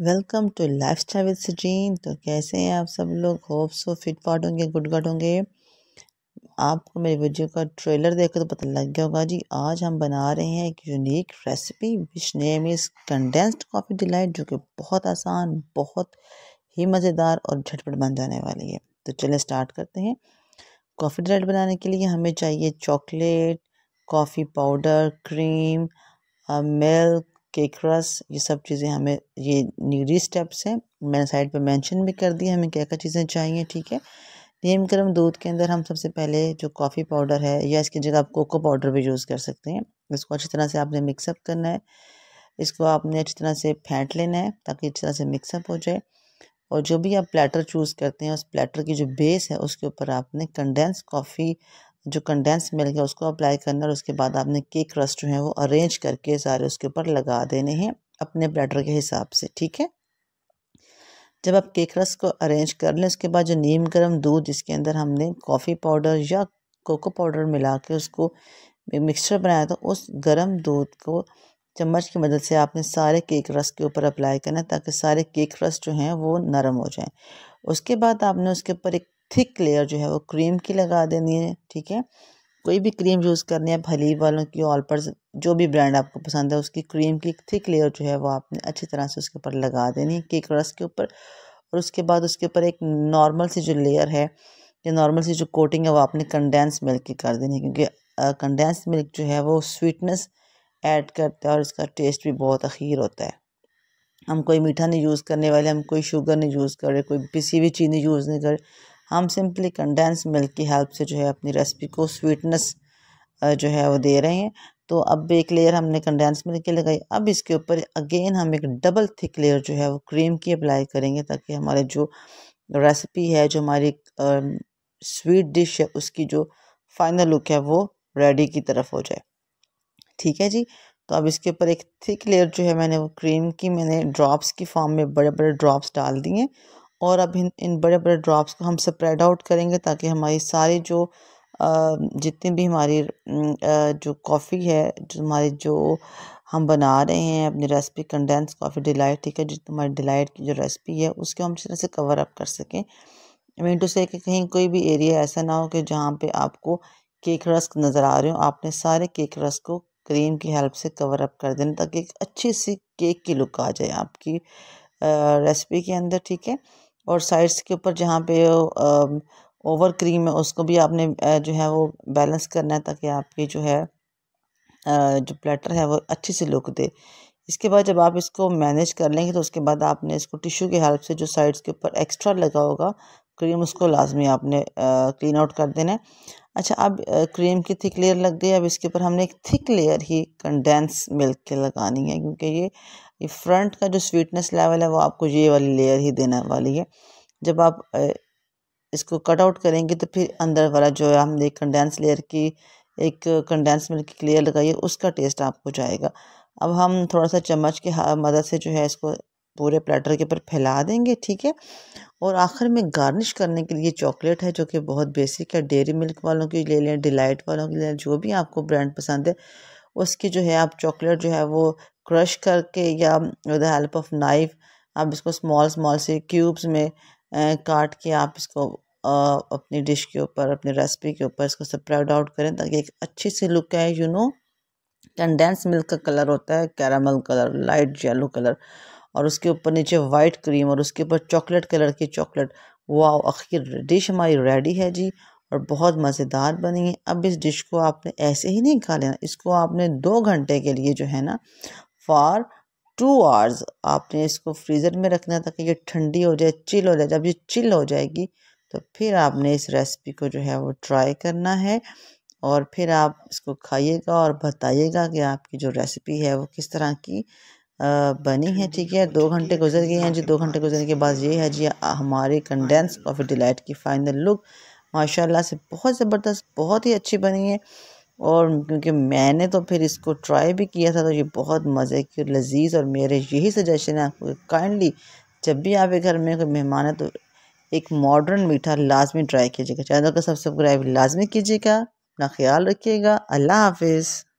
welcome to lifestyle with Sajeen तो कैसे हैं आप सब लोग होप सो फिट फाट होंगे गुड गाट होंगे आपको मेरी वीडियो का ट्रेलर देखकर तो पता लग गया होगा जी आज हम बना रहे हैं एक unique recipe which name is condensed coffee delight जो कि बहुत आसान बहुत ही मज़ेदार और झटपट बन जाने वाली है तो चलिए स्टार्ट करते हैं कॉफ़ी डिलाइट बनाने के लिए हमें चाहिए chocolate coffee powder cream milk cake rusk ये सब चीज़ें हमें ये नीडी स्टेप्स हैं मैंने साइड पे मेंशन भी कर दिया हमें क्या क्या चीज़ें चाहिए ठीक है नीम गर्म दूध के अंदर हम सबसे पहले जो कॉफ़ी पाउडर है या इसकी जगह आप कोको पाउडर भी यूज़ कर सकते हैं इसको अच्छी तरह से आपने मिक्सअप करना है इसको आपने अच्छी तरह से फेंट लेना है ताकि अच्छी तरह से मिक्सअप हो जाए और जो भी आप प्लेटर चूज़ करते हैं उस प्लेटर की जो बेस है उसके ऊपर आपने कंडेंस कॉफ़ी जो कंडेंस मिल गया उसको अप्लाई करना और उसके बाद आपने केक क्रस्ट जो है वो अरेंज करके सारे उसके ऊपर लगा देने हैं अपने ब्लैडर के हिसाब से ठीक है जब आप केक रस को अरेंज कर लें उसके बाद जो नीम गर्म दूध जिसके अंदर हमने कॉफ़ी पाउडर या कोको पाउडर मिला के उसको मिक्सचर बनाया था तो उस गर्म दूध को चम्मच की मदद से आपने सारे केक रस के ऊपर अप्लाई करना ताकि सारे केक रस जो हैं वो नरम हो जाएं उसके बाद आपने उसके ऊपर एक थिक लेयर जो है वो क्रीम की लगा देनी है ठीक है कोई भी क्रीम यूज़ करनी है भली वालों की ऑल पर जो भी ब्रांड आपको पसंद है उसकी क्रीम की थिक लेयर जो है वो आपने अच्छी तरह से उसके ऊपर लगा देनी है केक रस के ऊपर और उसके बाद उसके ऊपर एक नॉर्मल सी जो लेयर है या नॉर्मल सी जो कोटिंग है वो आपने कंडेंस मिल्क की कर देनी है क्योंकि कंडेंस मिल्क जो है वो स्वीटनेस ऐड करता है और इसका टेस्ट भी बहुत अखीर होता है हम कोई मीठा नहीं यूज़ करने वाले हम कोई शुगर नहीं यूज़ कर रहे कोई भी चीज़ चीनी यूज़ नहीं कर रहे हम सिंपली कंडेंस मिल्क की हेल्प से जो है अपनी रेसिपी को स्वीटनेस जो है वो दे रहे हैं तो अब एक लेयर हमने कंडेंस मिल्क की लगाई अब इसके ऊपर अगेन हम एक डबल थिक लेयर जो है वो क्रीम की अप्लाई करेंगे ताकि हमारे जो रेसिपी है जो हमारी स्वीट डिश है उसकी जो फाइनल लुक है वो रेडी की तरफ हो जाए ठीक है जी तो अब इसके ऊपर एक थिक लेयर जो है मैंने वो क्रीम की मैंने ड्रॉप्स की फॉर्म में बड़े बड़े ड्रॉप्स डाल दिए और अब इन इन बड़े बड़े ड्रॉप्स को हम स्प्रेड आउट करेंगे ताकि हमारी सारी जो जितनी भी हमारी जो कॉफ़ी है जो हमारी जो हम बना रहे हैं अपनी रेसिपी कंडेंस कॉफ़ी डिलाइट ठीक है जितनी हमारी डिलाइट की जो रेसिपी है उसको हम इस तरह से कवर अप कर सकें मीन टू से कि कहीं कोई भी एरिया ऐसा ना हो कि जहाँ पे आपको केक रस्क नज़र आ रहे हो आपने सारे केक रस्क को क्रीम की हेल्प से कवर अप कर देना ताकि एक अच्छी सी केक की लुक आ जाए आपकी रेसिपी के अंदर ठीक है और साइड्स के ऊपर जहाँ पे ओवर क्रीम है उसको भी आपने जो है वो बैलेंस करना है ताकि आपकी जो है जो प्लेटर है वो अच्छे से लुक दे इसके बाद जब आप इसको मैनेज कर लेंगे तो उसके बाद आपने इसको टिश्यू के हेल्प से जो साइड्स के ऊपर एक्स्ट्रा लगा होगा क्रीम उसको लाजमी आपने क्लीन आउट कर देना है अच्छा अब क्रीम की थिक लेयर लग गई अब इसके ऊपर हमने एक थिक लेयर ही कंडेंस मिल्क के लगानी है क्योंकि ये ये फ्रंट का जो स्वीटनेस लेवल है वो आपको ये वाली लेयर ही देने वाली है जब आप इसको कट आउट करेंगे तो फिर अंदर वाला जो है हमने कंडेंस लेयर की एक कंडेंस मिल्क की लेयर लगाई है उसका टेस्ट आपको जाएगा अब हम थोड़ा सा चम्मच की मदद से जो है इसको पूरे प्लेटर के ऊपर फैला देंगे ठीक है और आखिर में गार्निश करने के लिए चॉकलेट है जो कि बहुत बेसिक है डेयरी मिल्क वालों की ले लें डिलाइट वालों की ले लें जो भी आपको ब्रांड पसंद है उसकी जो है आप चॉकलेट जो है वो क्रश करके या विद हेल्प ऑफ नाइफ आप इसको स्मॉल स्मॉल से क्यूब्स में काट के आप इसको आ, अपनी डिश के ऊपर अपनी रेसिपी के ऊपर इसको स्प्रेड आउट करें ताकि एक अच्छी सी लुक है यू नो कंडेंस मिल्क का कलर होता है caramel colour light yellow colour और उसके ऊपर नीचे वाइट क्रीम और उसके ऊपर चॉकलेट कलर की चॉकलेट वाओ आखिर डिश हमारी रेडी है जी और बहुत मज़ेदार बनी है अब इस डिश को आपने ऐसे ही नहीं खा लेना इसको आपने दो घंटे के लिए जो है ना फॉर टू आवर्स आपने इसको फ्रीज़र में रखना था कि ये ठंडी हो जाए चिल हो जाए जब ये चिल हो जाएगी तो फिर आपने इस रेसिपी को जो है वो ट्राई करना है और फिर आप इसको खाइएगा और बताइएगा कि आपकी जो रेसिपी है वो किस तरह की बनी है ठीक है दो घंटे गुजर गए हैं जी दो घंटे गुजरने के बाद ये है जी हमारी कंडेंस कॉफ़ी डिलाइट की फाइनल लुक माशाल्लाह से बहुत ज़बरदस्त बहुत ही अच्छी बनी है और क्योंकि मैंने तो फिर इसको ट्राई भी किया था तो ये बहुत मज़े की लजीज और मेरे यही सजेशन है आपको काइंडली जब भी आप घर में कोई मेहमान है तो एक मॉडर्न मीठा लाजमी ट्राई कीजिएगा चैनल का सब्सक्राइब लाजमी कीजिएगा अपना ख्याल रखिएगा अल्लाह हाफिज़